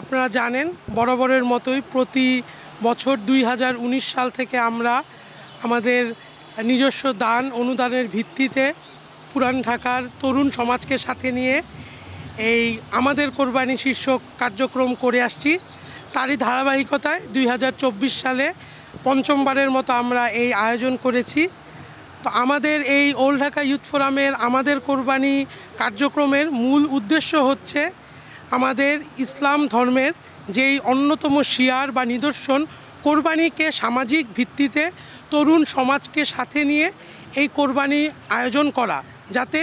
আপনারা জানেন বরাবরের মতোই প্রতি বছর দুই সাল থেকে আমরা আমাদের নিজস্ব দান অনুদানের ভিত্তিতে পুরান ঢাকার তরুণ সমাজকে সাথে নিয়ে এই আমাদের কোরবানি শীর্ষক কার্যক্রম করে আসছি তারই ধারাবাহিকতায় দুই সালে পঞ্চমবারের মতো আমরা এই আয়োজন করেছি তো আমাদের এই ওল্ড ঢাকা ইউথ ফোরামের আমাদের কোরবানি কার্যক্রমের মূল উদ্দেশ্য হচ্ছে আমাদের ইসলাম ধর্মের যেই অন্যতম শিয়ার বা নিদর্শন কোরবানিকে সামাজিক ভিত্তিতে তরুণ সমাজকে সাথে নিয়ে এই কোরবানি আয়োজন করা যাতে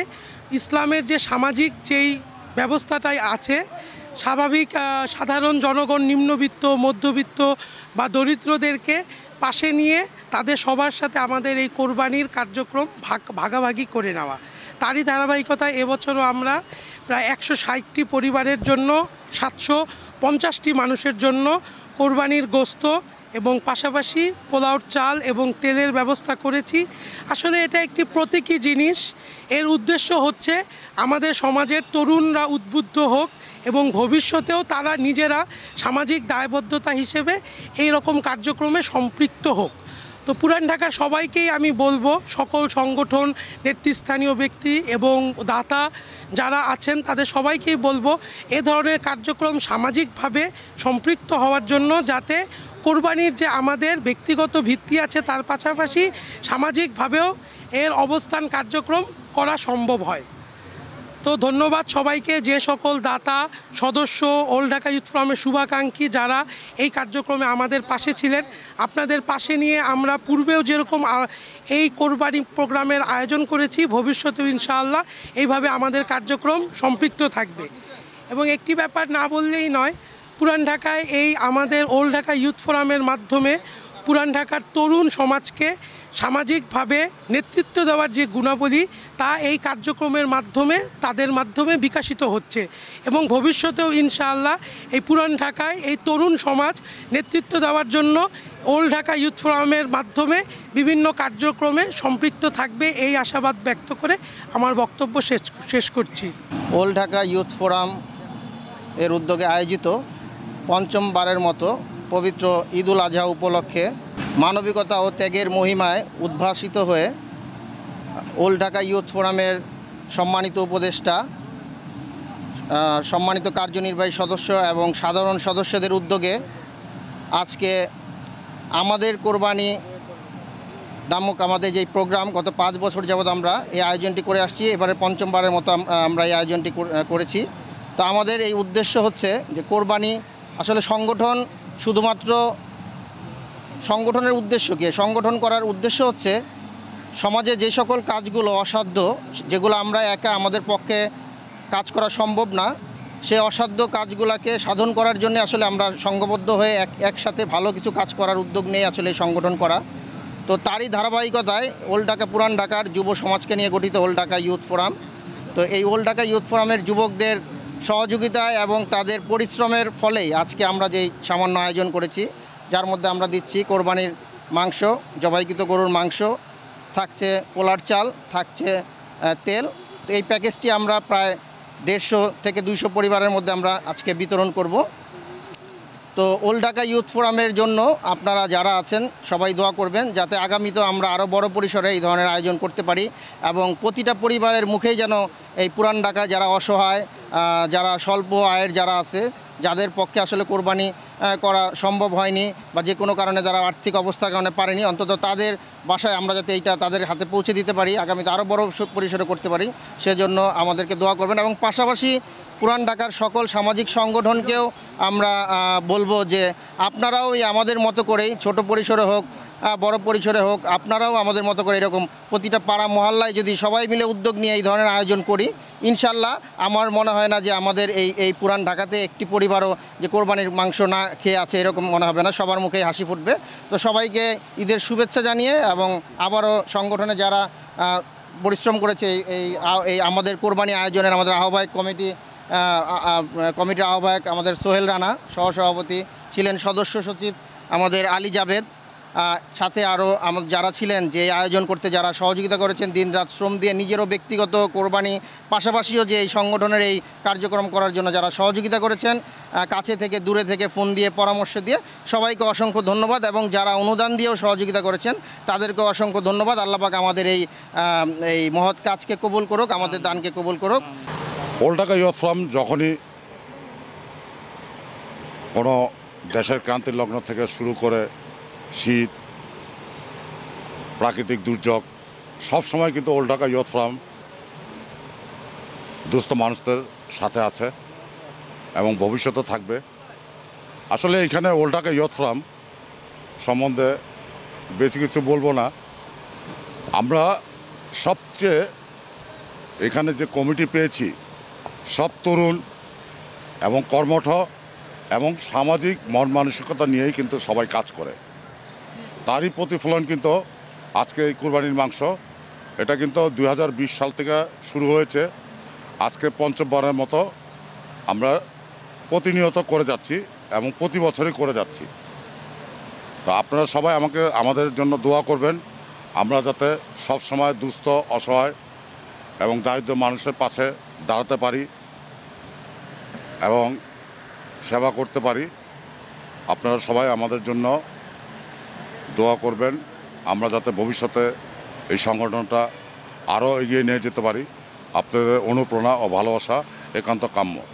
ইসলামের যে সামাজিক যেই ব্যবস্থাটাই আছে স্বাভাবিক সাধারণ জনগণ নিম্নবিত্ত মধ্যবিত্ত বা দরিদ্রদেরকে পাশে নিয়ে তাদের সবার সাথে আমাদের এই কোরবানির কার্যক্রম ভাগ ভাগাভাগি করে নেওয়া তারই ধারাবাহিকতায় এবছরও আমরা প্রায় একশো ষাটটি পরিবারের জন্য সাতশো পঞ্চাশটি মানুষের জন্য কোরবানির গোস্ত এবং পাশাপাশি পোলাওর চাল এবং তেলের ব্যবস্থা করেছি আসলে এটা একটি প্রতীকী জিনিস এর উদ্দেশ্য হচ্ছে আমাদের সমাজের তরুণরা উদ্বুদ্ধ হোক এবং ভবিষ্যতেও তারা নিজেরা সামাজিক দায়বদ্ধতা হিসেবে এই রকম কার্যক্রমে সম্পৃক্ত হোক তো পুরান ঢাকার সবাইকেই আমি বলবো সকল সংগঠন নেতৃস্থানীয় ব্যক্তি এবং দাতা যারা আছেন তাদের সবাইকেই বলবো এ ধরনের কার্যক্রম সামাজিকভাবে সম্পৃক্ত হওয়ার জন্য যাতে কোরবানির যে আমাদের ব্যক্তিগত ভিত্তি আছে তার পাশাপাশি সামাজিকভাবেও এর অবস্থান কার্যক্রম করা সম্ভব হয় তো ধন্যবাদ সবাইকে যে সকল দাতা সদস্য ওল্ড ঢাকা ইউথ ফোরামের শুভাকাঙ্ক্ষী যারা এই কার্যক্রমে আমাদের পাশে ছিলেন আপনাদের পাশে নিয়ে আমরা পূর্বেও যেরকম এই কোরবানি প্রোগ্রামের আয়োজন করেছি ভবিষ্যতেও ইনশাআল্লাহ এইভাবে আমাদের কার্যক্রম সম্পৃক্ত থাকবে এবং একটি ব্যাপার না বললেই নয় পুরান ঢাকায় এই আমাদের ওল্ড ঢাকা ইউথ ফোরামের মাধ্যমে পুরান ঢাকার তরুণ সমাজকে সামাজিকভাবে নেতৃত্ব দেওয়ার যে গুণাবলী তা এই কার্যক্রমের মাধ্যমে তাদের মাধ্যমে বিকাশিত হচ্ছে এবং ভবিষ্যতেও ইনশাআল্লাহ এই পুরান ঢাকায় এই তরুণ সমাজ নেতৃত্ব দেওয়ার জন্য ওল্ড ঢাকা ইউথ ফোরামের মাধ্যমে বিভিন্ন কার্যক্রমে সম্পৃক্ত থাকবে এই আশাবাদ ব্যক্ত করে আমার বক্তব্য শেষ শেষ করছি ওল্ড ঢাকা ইউথ ফোরাম এর উদ্যোগে আয়োজিত পঞ্চমবারের মতো পবিত্র ঈদুল আজহা উপলক্ষে মানবিকতা ও ত্যাগের মহিমায় উদ্ভাসিত হয়ে ওল্ড ঢাকা ইউথ ফোরামের সম্মানিত উপদেষ্টা সম্মানিত কার্যনির্বাহী সদস্য এবং সাধারণ সদস্যদের উদ্যোগে আজকে আমাদের কোরবানি নামক আমাদের যেই প্রোগ্রাম গত পাঁচ বছর যাবৎ আমরা এই আয়োজনটি করে আসছি এবারে পঞ্চমবারের মতো আমরা এই আয়োজনটি করেছি তো আমাদের এই উদ্দেশ্য হচ্ছে যে কোরবানি আসলে সংগঠন শুধুমাত্র সংগঠনের উদ্দেশ্য কী সংগঠন করার উদ্দেশ্য হচ্ছে সমাজে যে সকল কাজগুলো অসাধ্য যেগুলো আমরা একা আমাদের পক্ষে কাজ করা সম্ভব না সে অসাধ্য কাজগুলোকে সাধন করার জন্য আসলে আমরা সংঘবদ্ধ হয়ে এক একসাথে ভালো কিছু কাজ করার উদ্যোগ নিয়ে আসলে সংগঠন করা তো তারই ধারাবাহিকতায় ওল্ড ঢাকা পুরান ঢাকার যুব সমাজকে নিয়ে গঠিত ওল্ড ঢাকা ইউথ ফোরাম তো এই ওল্ড ঢাকা ইউথ ফোরামের যুবকদের সহযোগিতায় এবং তাদের পরিশ্রমের ফলেই আজকে আমরা যেই সামান্য আয়োজন করেছি যার মধ্যে আমরা দিচ্ছি কোরবানির মাংস জবাইকৃত গরুর মাংস থাকছে পোলার চাল থাকছে তেল তো এই প্যাকেজটি আমরা প্রায় দেড়শো থেকে দুইশো পরিবারের মধ্যে আমরা আজকে বিতরণ করব তো ওল্ড ঢাকা ইউথ ফোরামের জন্য আপনারা যারা আছেন সবাই দোয়া করবেন যাতে আগামীতে আমরা আরও বড় পরিসরে এই ধরনের আয়োজন করতে পারি এবং প্রতিটা পরিবারের মুখেই যেন এই পুরান ঢাকা যারা অসহায় যারা স্বল্প আয়ের যারা আছে যাদের পক্ষে আসলে কোরবানি করা সম্ভব হয়নি বা যে কোনো কারণে যারা আর্থিক অবস্থার কারণে পারেনি অন্তত তাদের বাসায় আমরা যাতে এইটা তাদের হাতে পৌঁছে দিতে পারি আগামীতে আরও বড় পরিসরে করতে পারি সেজন্য আমাদেরকে দোয়া করবেন এবং পাশাপাশি পুরান ঢাকার সকল সামাজিক সংগঠনকেও আমরা বলবো যে আপনারাও আমাদের মতো করেই ছোট পরিসরে হোক বড় পরিসরে হোক আপনারাও আমাদের মতো করে এরকম প্রতিটা পাড়া মহল্লায় যদি সবাই মিলে উদ্যোগ নিয়ে এই ধরনের আয়োজন করি ইনশাল্লাহ আমার মনে হয় না যে আমাদের এই এই পুরান ঢাকাতে একটি পরিবারও যে কোরবানির মাংস না খেয়ে আছে এরকম মনে হবে না সবার মুখে হাসি ফুটবে তো সবাইকে ঈদের শুভেচ্ছা জানিয়ে এবং আবারও সংগঠনে যারা পরিশ্রম করেছে এই এই আমাদের কোরবানি আয়োজনের আমাদের আহ্বায়ক কমিটি কমিটির আহ্বায়ক আমাদের সোহেল রানা সহসভাপতি ছিলেন সদস্য সচিব আমাদের আলী জাভেদ সাথে আরও যারা ছিলেন যে আয়োজন করতে যারা সহযোগিতা করেছেন দিন রাত শ্রম দিয়ে নিজেরও ব্যক্তিগত কোরবানি পাশাপাশিও যে এই সংগঠনের এই কার্যক্রম করার জন্য যারা সহযোগিতা করেছেন কাছে থেকে দূরে থেকে ফোন দিয়ে পরামর্শ দিয়ে সবাইকে অসংখ্য ধন্যবাদ এবং যারা অনুদান দিয়েও সহযোগিতা করেছেন তাদেরকেও অসংখ্য ধন্যবাদ আল্লাপাক আমাদের এই এই মহৎ কাজকে কবুল করুক আমাদের দানকে কবুল করুক ওল্টাকা ইয়থ ফ্রাম যখনই কোনো দেশের ক্রান্তির লগ্ন থেকে শুরু করে শীত প্রাকৃতিক দুর্যোগ সব সময় কিন্তু ওল্টাকা ইয়থ ফ্রাম দুস্থ মানুষদের সাথে আছে এবং ভবিষ্যতে থাকবে আসলে এখানে ওল্টাকা ইয়থ ফ্রাম সম্বন্ধে বেশি কিছু বলবো না আমরা সবচেয়ে এখানে যে কমিটি পেয়েছি সব তরুণ এবং কর্মঠ এবং সামাজিক মন মানসিকতা নিয়েই কিন্তু সবাই কাজ করে তারই প্রতিফলন কিন্তু আজকে এই কুরবানির মাংস এটা কিন্তু দুই সাল থেকে শুরু হয়েছে আজকে পঞ্চমবারের মতো আমরা প্রতিনিয়ত করে যাচ্ছি এবং প্রতি বছরই করে যাচ্ছি তো আপনারা সবাই আমাকে আমাদের জন্য দোয়া করবেন আমরা যাতে সব সময় দুস্থ অসহায় এবং দারিদ্র মানুষের পাশে দাঁড়াতে পারি এবং সেবা করতে পারি আপনারা সবাই আমাদের জন্য দোয়া করবেন আমরা যাতে ভবিষ্যতে এই সংগঠনটা আরও এগিয়ে নিয়ে যেতে পারি আপনাদের অনুপ্রেরণা ও ভালোবাসা একান্ত কাম্য